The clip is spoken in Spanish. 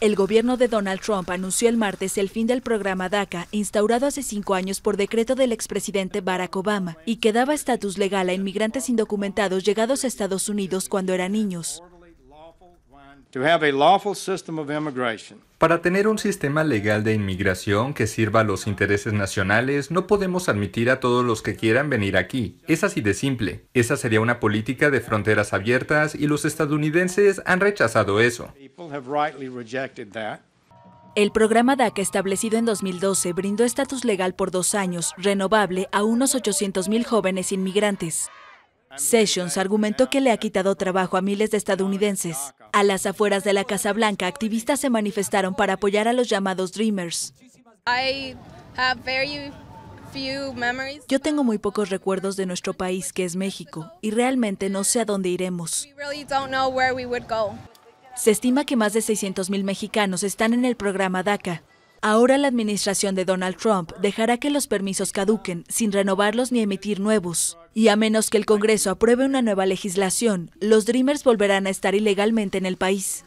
El gobierno de Donald Trump anunció el martes el fin del programa DACA, instaurado hace cinco años por decreto del expresidente Barack Obama, y que daba estatus legal a inmigrantes indocumentados llegados a Estados Unidos cuando eran niños. Para tener un sistema legal de inmigración que sirva a los intereses nacionales, no podemos admitir a todos los que quieran venir aquí. Es así de simple. Esa sería una política de fronteras abiertas y los estadounidenses han rechazado eso. El programa DACA establecido en 2012 brindó estatus legal por dos años, renovable, a unos 800.000 jóvenes inmigrantes. Sessions argumentó que le ha quitado trabajo a miles de estadounidenses. A las afueras de la Casa Blanca, activistas se manifestaron para apoyar a los llamados Dreamers. Yo tengo muy pocos recuerdos de nuestro país, que es México, y realmente no sé a dónde iremos. Se estima que más de 600.000 mexicanos están en el programa DACA. Ahora la administración de Donald Trump dejará que los permisos caduquen sin renovarlos ni emitir nuevos. Y a menos que el Congreso apruebe una nueva legislación, los Dreamers volverán a estar ilegalmente en el país.